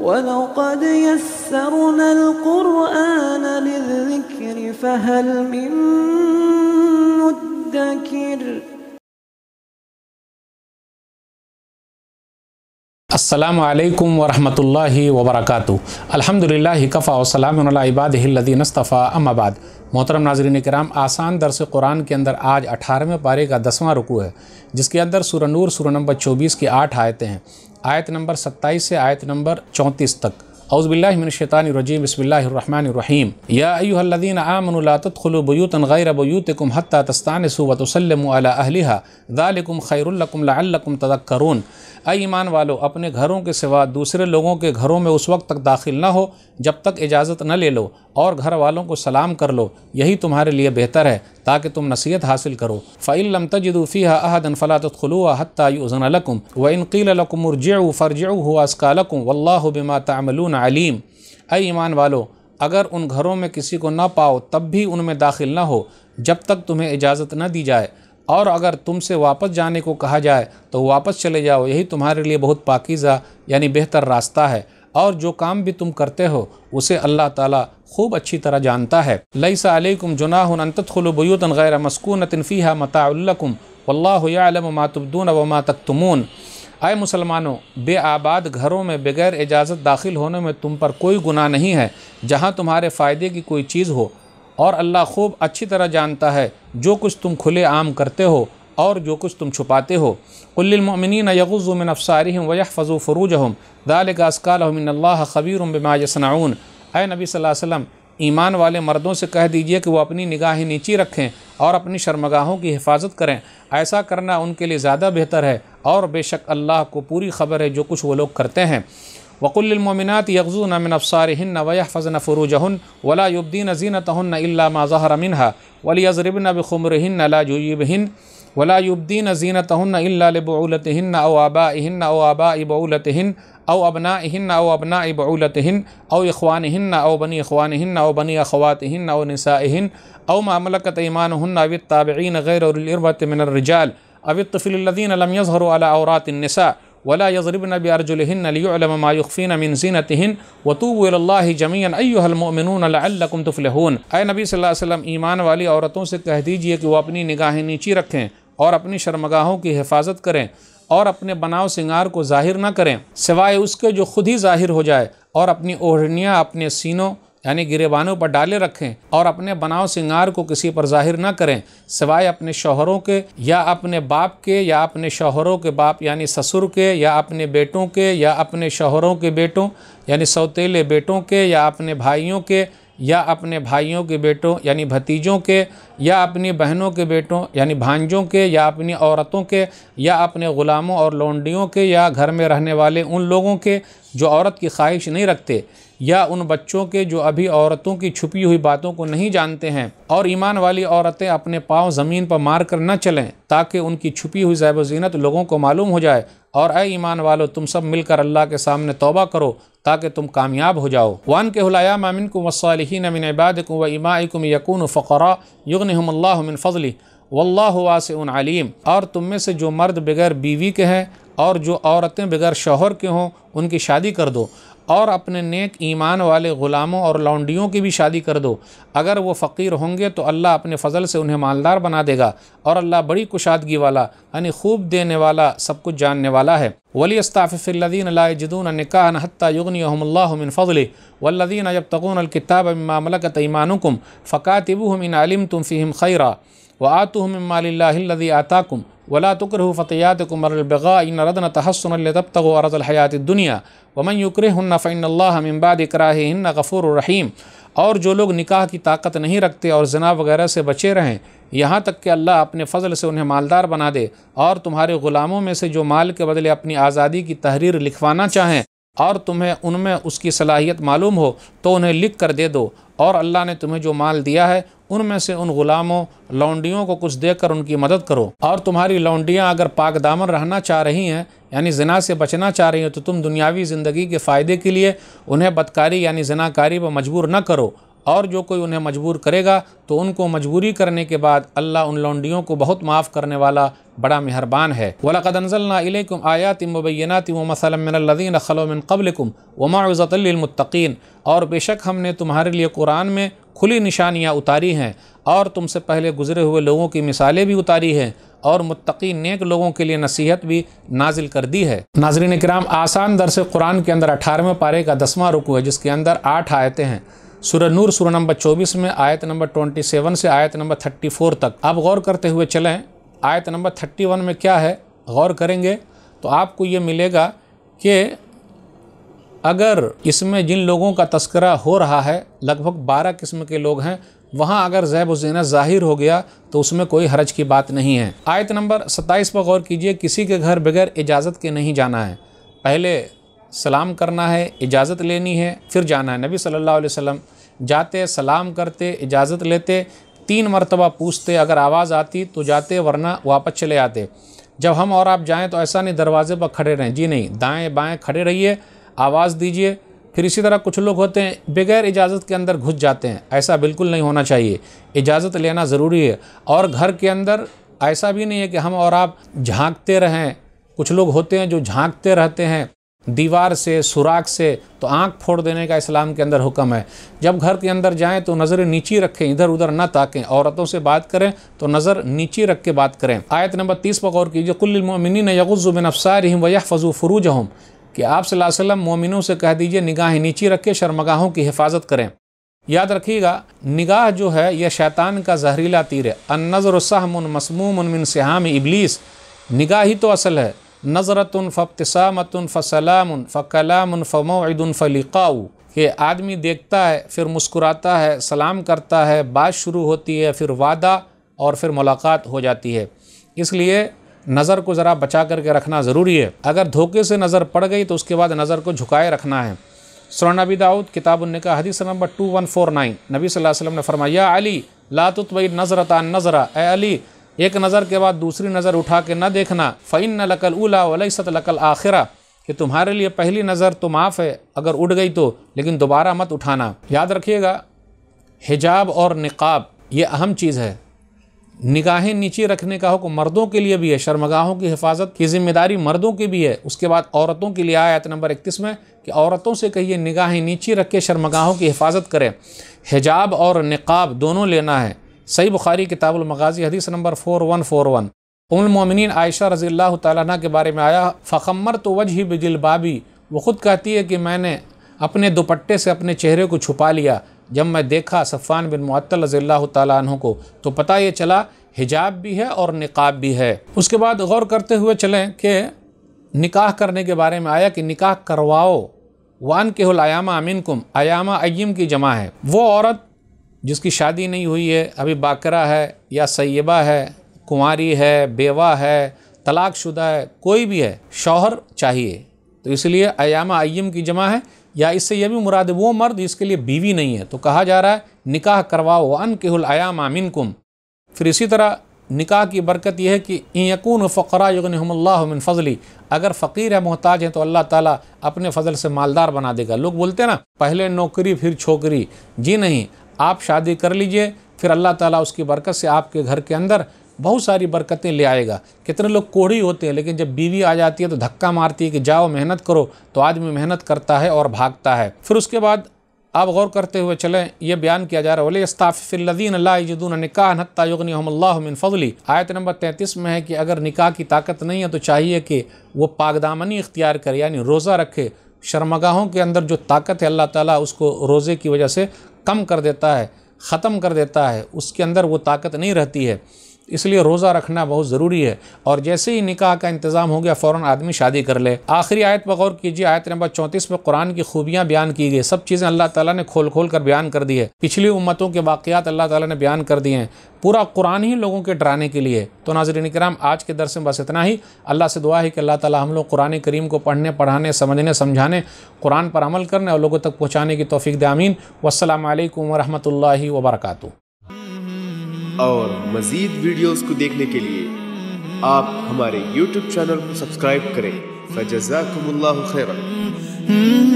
ولقد يسرنا القرآن للذكر فهل من مدكر असलकम वरहि वबरक अलहमदिल्ला कफ़ा वसलामबादीनस्तफ़ा अम्माबाद मोहतरम नाजरन कराम आसान दरस कुरान के अंदर आज अठारहवें पारे का दसवां रुकू है जिसके अंदर सूर नूर सूर नंबर चौबीस की आठ आयतें हैं आयत नंबर 27 से आयत नंबर 34 तक अउज़बिल्लाशैतानरजीम बसमीम यादीन आमनलातखलबयूतन गैर बयूतकुम हत्ता तस्तान सुबतसलमलिहा दालकुम ईमान वालो अपने घरों के सिवा दूसरे लोगों के घरों में उस वक्त तक दाखिल ना हो जब तक इजाज़त न ले लो और घर वालों को सलाम कर लो यही तुम्हारे लिए बेहतर है ताकि तुम नसीहत हासिल करो फ़ैलम लम तजदूफ़ी अहदन फ़लातखलूहतम व इनकीलकुम उर्जू फ़र्जू हुआ बिमा तमलून अलीम अ ईमान वालो अगर उन घरों में किसी को ना पाओ तब भी उनमें दाखिल ना हो जब तक तुम्हें इजाज़त न दी जाए और अगर तुमसे वापस जाने को कहा जाए तो वापस चले जाओ यही तुम्हारे लिए बहुत पाकिज़ा यानी बेहतर रास्ता है और जो काम भी तुम करते हो उसे अल्लाह ताला खूब अच्छी तरह जानता है लई सालकुम जुनाहन गैर मस्कून तनफ़ी मताकुम वल्लम मातुबदून तक तख्तमून आए मुसलमानों आबाद घरों में बगैर इजाज़त दाखिल होने में तुम पर कोई गुनाह नहीं है जहाँ तुम्हारे फ़ायदे की कोई चीज़ हो और अल्लाह खूब अच्छी तरह जानता है जो कुछ तुम खुले आम करते हो और जो कुछ तुम छुपाते हो कुल्लमिन यगज़ुमिन वजह फ़जू फ़रूज हम दाल का ख़बीर है नबी सल्लल्लाहु अलैहि वसल्लम ईमान वाले मर्दों से कह दीजिए कि वो अपनी निगाहें नीची रखें और अपनी शर्मगाहों की हिफाजत करें ऐसा करना उनके लिए ज़्यादा बेहतर है और बेशक अल्लाह को पूरी खबर है जो कुछ वो लोग करते हैं वक़ुलमिनत यकज़ू नमिन अफ़सारहन वया फ़ज़न फ़रूजहन वला युबदीन जीन तहन अल्ला माजहर मिनहा वली अजरबन बमरहन अला जुबहन वला युबदीन जीन तहन अल्ला बऊलतहन अवाबा अवाबा बऊलतहन अव अबना हिन्न अव अबना बऊलत हिन अव इखवान हिन्न अव बनी अखवान हिन्न अव बनी अखवात हिन अव नसा हिन अव मामलकत ईमान हन अवित ताबीन गैरत मिनरजाल अवित फ़िल्लिन लम यज़हर अला औरात नसा वला यजरबन बरजुलहन अलियम मायुफ़ीन मिन जीनतहन वतूबल्ला जमीन अयहलमिनकुम तुफ़लहून अय नबी वसल्लम ईमान वाली औरतों से कह दीजिए कि वो अपनी निगाहें नीची रखें और अपनी शर्मगाहों की हिफाजत करें और अपने बनाव सिंगार को जाहिर न करें सिवाय उसके जो खुद ही जाहिर हो जाए और अपनी ओढ़नियाँ अपने सीनों यानी गिरेबानों पर डाले रखें और अपने बनाव सिंगार को किसी पर जाहिर ना करें सिवाय अपने शोहरों के या अपने बाप के या अपने शोहरों के बाप यानी ससुर के या अपने बेटों के या अपने शोहरों के बेटों यानी सौतेले बेटों के या अपने भाइयों के या अपने भाइयों के बेटों यानी भतीजों के या अपनी बहनों के बेटों यानी भांजों के या अपनी औरतों के या अपने ग़ुलामों और लोंडियों के या घर में रहने वाले उन लोगों के जो औरत की ख्वाहिश नहीं रखते या उन बच्चों के जो अभी औरतों की छुपी हुई बातों को नहीं जानते हैं और ईमान वाली औरतें अपने पाँव ज़मीन पर मार कर न चलें ताकि उनकी छुपी हुई जैब जीनत लोगों को मालूम हो जाए और अ ईमान वालो तुम सब मिलकर अल्लाह के सामने तोबा करो ताकि तुम कामयाब हो जाओ वान के हलाया मामिन को वसालहन इबाद को व इमाकुम यकून युगन हमल्लामिन फ़जली वल्लाह वासन और तुम में से जो मर्द बगैर बीवी के हैं और जो औरतें बगैर शोहर के हों उनकी शादी कर दो और अपने नेक ईमान वाले ग़ुलामों और लौंडियों की भी शादी कर दो अगर वो फ़कीर होंगे तो अल्लाह अपने फ़जल से उन्हें मालदार बना देगा और अल्लाह बड़ी कुशादगी वाला यानी खूब देने वाला सब कुछ जानने वाला है वली अस्ताफ़िल्लिन लाजदून निकाह फ़जल वल्लिन जब तकून अलकिताब ममलकत ईमानुकुम फ़कातिबू हम इन आलिम तुम फ़ीम खैरा व आतु आताकुम वला तुकर फ़तयात कुमर इन रदन तहसन तब तगो हयात दुनिया वमन युक्रहन फ़िनबाद कराहन गफ़ूर रहीम और जो लोग निकाह की ताकत नहीं रखते और जना वगैरह से बचे रहें यहाँ तक कि अल्लाह अपने फ़जल से उन्हें मालदार बना दे और तुम्हारे ग़ुलामों में से जो माल के बदले अपनी आज़ादी की तहरीर लिखवाना चाहें और तुम्हें उनमें उसकी सलाहियत मालूम हो तो उन्हें लिख कर दे दो और अल्लाह ने तुम्हें जो माल दिया है उनमें से उन गुलामों लौंडियों को कुछ देकर उनकी मदद करो और तुम्हारी लौंडियाँ अगर पाक दामन रहना चाह रही हैं यानी जना से बचना चाह रही हैं तो तुम दुनियावी ज़िंदगी के फ़ायदे के लिए उन्हें बदकारी यानी जनाकारी पर मजबूर न करो और जो कोई उन्हें मजबूर करेगा तो उनको मजबूरी करने के बाद अल्लाह उन लौंडियों को बहुत माफ़ करने वाला बड़ा मेहरबान है वलाकदनज़ल्लाकुम आयात मुबैनात मसलमिन खलोमिन कबलकुम वमाज़तमतकीन और बेशक हमने तुम्हारे लिए कुरान में खुली निशानियाँ उतारी हैं और तुमसे पहले गुज़रे हुए लोगों की मिसालें भी उतारी हैं और मुतकी नेक लोगों के लिए नसीहत भी नाजिल कर दी है नाजरीन कराम आसान दरस कुरान के अंदर अठारहवें पारे का दसवां रुकू है जिसके अंदर आठ आयतें हैं सुर नूर सूर्य नंबर चौबीस में आयत नंबर ट्वेंटी सेवन से आयत नंबर थर्टी फोर तक आप गौर करते हुए चलें आयत नंबर थर्टी वन में क्या है गौर करेंगे तो आपको ये मिलेगा कि अगर इसमें जिन लोगों का तस्करा हो रहा है लगभग बारह किस्म के लोग हैं वहाँ अगर जैब उजना जाहिर हो गया तो उसमें कोई हरज की बात नहीं है आयत नंबर सत्ताईस पर गौर कीजिए किसी के घर बगैर इजाज़त के नहीं जाना है पहले सलाम करना है इजाज़त लेनी है फिर जाना है नबी सल्लल्लाहु अलैहि वसल्लम जाते सलाम करते इजाज़त लेते तीन मरतबा पूछते अगर आवाज़ आती तो जाते वरना वापस चले आते जब हम और आप जाएँ तो ऐसा नहीं दरवाजे पर खड़े रहें जी नहीं दाएँ बाएँ खड़े रहिए आवाज़ दीजिए फिर इसी तरह कुछ लोग होते हैं बगैर इजाज़त के अंदर घुस जाते हैं ऐसा बिल्कुल नहीं होना चाहिए इजाज़त लेना ज़रूरी है और घर के अंदर ऐसा भी नहीं है कि हम और आप झांकते रहें कुछ लोग होते हैं जो झांकते रहते हैं दीवार से सुराख से तो आंख फोड़ देने का इस्लाम के अंदर हुक्म है जब घर के अंदर जाएं तो नज़रें नीची रखें इधर उधर ना ताकें औरतों से बात करें तो नज़र नीची रख के बात करें आयत नंबर तीस पर गौर कीजिए कुल्लमिन यगुज़ुबिन अफसार हम वह फजू फ़रूज हम कि आप सल्लम मोमिनों से कह दीजिए निगाहें नीची रख के शर्मगाहों की हिफाजत करें याद रखिएगा निगाह जो है यह शैतान का जहरीला तीर है अन सहमन मसमूम उनमिन सहाम इबलीस निगाह ही तो असल है नज़रतन फ़ब्तसामतन फ़सलाम फ़कलाम फ़मोदन फ़लिकाऊ कि आदमी देखता है फिर मुस्कुराता है सलाम करता है बात शुरू होती है फिर वादा और फिर मुलाकात हो जाती है इसलिए नज़र को ज़रा बचा करके रखना ज़रूरी है अगर धोखे से नज़र पड़ गई तो उसके बाद नज़र को झुकाए रखना है सोना नबी दाऊद किताब उनका हदीस number two one four nine नबी वसल्लम ने फरमाया अली नज़र नज़रता नज़रा ए अली एक नज़र के बाद दूसरी नज़र उठा के न देखना फ़ैन न लकल उला वलसत लकल आखिरा कि तुम्हारे लिए पहली नज़र तो माफ़ है अगर उड़ गई तो लेकिन दोबारा मत उठाना याद रखिएगा हिजाब और निकाब ये अहम चीज़ है निगाहें नीचे रखने का हुक्म मर्दों के लिए भी है शर्मगाहों की हिफाजत की जिम्मेदारी मर्दों की भी है उसके बाद औरतों के लिए आयत नंबर इकतीस में कि औरतों से कहिए निगाहें नीचे रख के शर्मगाहों की हिफाजत करें हिजाब और नक़ाब दोनों लेना है सही बुखारी किताबुलमगाजी हदीस number four one four one उमिन आयशा रज़ी अल्लाह के बारे में आया फखमर तो वज ही बिजिल बाबी वो ख़ुद कहती है कि मैंने अपने दुपट्टे से अपने चेहरे को छुपा लिया जब मैं देखा सफ़ान बिन मअतल रज़ील्ला तु को तो पता ये चला हिजाब भी है और निकाब भी है उसके बाद गौर करते हुए चलें कि निकाह करने के बारे में आया कि निकाह करवाओ वान के हलयामा अमीन कुम आयामा अयम की जमा है वो औरत जिसकी शादी नहीं हुई है अभी बाकरा है या सैबा है कुंवारी है बेवा है तलाकशुदा है कोई भी है शौहर चाहिए तो इसलिए अयामा अयम की जमा है या इससे यह भी मुराद वो मर्द जिसके लिए बीवी नहीं है तो कहा जा रहा है निकाह करवाओ अन किहुल आयाम मामिन कुम फिर इसी तरह निकाह की बरकत यह है कि यकून फ़करा हमल्लामिन फ़जली अगर फ़कीर है मोहताज हैं तो अल्लाह ताला अपने फजल से मालदार बना देगा लोग बोलते हैं ना पहले नौकरी फिर छोकरी जी नहीं आप शादी कर लीजिए फिर अल्लाह ताला उसकी बरकत से आपके घर के अंदर बहुत सारी बरकतें ले आएगा कितने लोग कोढ़ी होते हैं लेकिन जब बीवी आ जाती है तो धक्का मारती है कि जाओ मेहनत करो तो आदमी मेहनत करता है और भागता है फिर उसके बाद आप गौर करते हुए चलें यह बयान किया जा रहा है वले अस्ताफ़िल्लिन लाजून निका हत्ता युगनिमिन आयत नंबर तैंतीस में है कि अगर निकाह की ताकत नहीं है तो चाहिए कि वो पागदामनी इख्तियार करे यानी रोज़ा रखे शर्मगाहों के अंदर जो ताकत है अल्लाह ताला उसको रोज़े की वजह से कम कर देता है ख़त्म कर देता है उसके अंदर वो ताकत नहीं रहती है इसलिए रोज़ा रखना बहुत ज़रूरी है और जैसे ही निकाह का इंतज़ाम हो गया फ़ौर आदमी शादी कर ले आखिरी आयत पर गौर कीजिए आयत नंबर चौंतीस में कुरान की खूबियाँ बयान की गई सब चीज़ें अल्लाह ताला ने खोल खोल कर बयान कर दी है पिछली उम्मतों के वाक़ात अल्लाह ताला ने बयान कर दिए हैं पूरा कुरान ही लोगों के डराने के लिए तो नाजरन कराम आज के दरस में बस इतना ही अल्लाह से दुआ है कि अल्लाह ताली हम लोग कुरान करीम को पढ़ने पढ़ाने समझने समझाने कुरान पर अमल करने और लोगों तक पहुँचाने की तोफ़ी दामीन वालकम वरहमल वर्का और मजीद वीडियोस को देखने के लिए आप हमारे YouTube चैनल को सब्सक्राइब करें फजाकुम्ला खैर